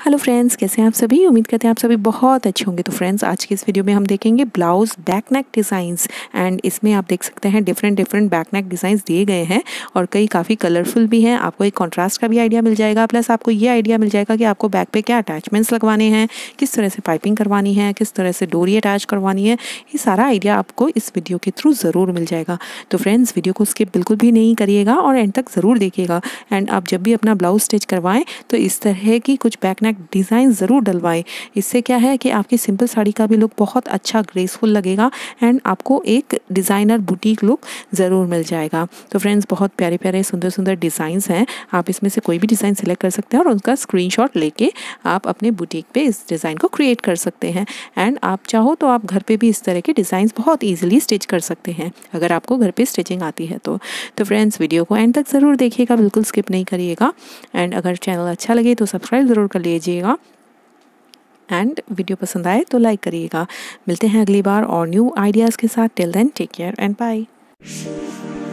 hello friends कैसे हैं आप सभी उम्मीद करते हैं आप सभी बहुत अच्छे होंगे तो फ्रेंड्स आज की इस वीडियो में हम देखेंगे blouse back neck designs and इसमें आप देख सकते हैं different different back neck designs दिए गए हैं और कई काफ़ी कलरफुल भी हैं आपको एक कॉन्ट्रास्ट का भी आइडिया मिल जाएगा प्लस आपको ये आइडिया मिल जाएगा कि आपको बैक पे क्या अटैचमेंट्स लगवाने हैं किस तरह से पाइपिंग करवानी है किस तरह से डोरी अटैच करवानी है ये सारा आइडिया आपको इस वीडियो के थ्रू ज़रूर मिल जाएगा तो फ्रेंड्स वीडियो को स्किप बिल्कुल भी नहीं करिएगा और एंड तक ज़रूर देखिएगा एंड आप जब भी अपना ब्लाउज स्टिच करवाएँ तो इस तरह की कुछ बैक नेक डिज़ाइन ज़रूर डलवाएं इससे क्या है कि आपकी सिंपल साड़ी का भी लुक बहुत अच्छा ग्रेसफुल लगेगा एंड आपको एक डिज़ाइनर बुटीक लुक ज़रूर मिल जाएगा तो फ्रेंड्स बहुत प्यारे प्यारे सुंदर सुंदर डिज़ाइंस हैं आप इसमें से कोई भी डिज़ाइन सेलेक्ट कर सकते हैं और उनका स्क्रीन लेके आप अपने बुटीक पर इस डिज़ाइन को क्रिएट कर सकते हैं एंड आप चाहो तो आप घर पर भी इस तरह के डिजाइन बहुत ईजिली स्टिच कर सकते हैं अगर आपको घर पर स्टिचिंग आती है तो तो फ्रेंड्स वीडियो को एंड तक ज़रूर देखिएगा बिल्कुल स्किप नहीं करिएगा एंड अगर चैनल अच्छा लगे तो सब्सक्राइब ज़रूर कर लीजिए लीजिएगा एंड वीडियो पसंद आए तो लाइक करिएगा मिलते हैं अगली बार और न्यू आइडियाज़ के साथ till then take care and bye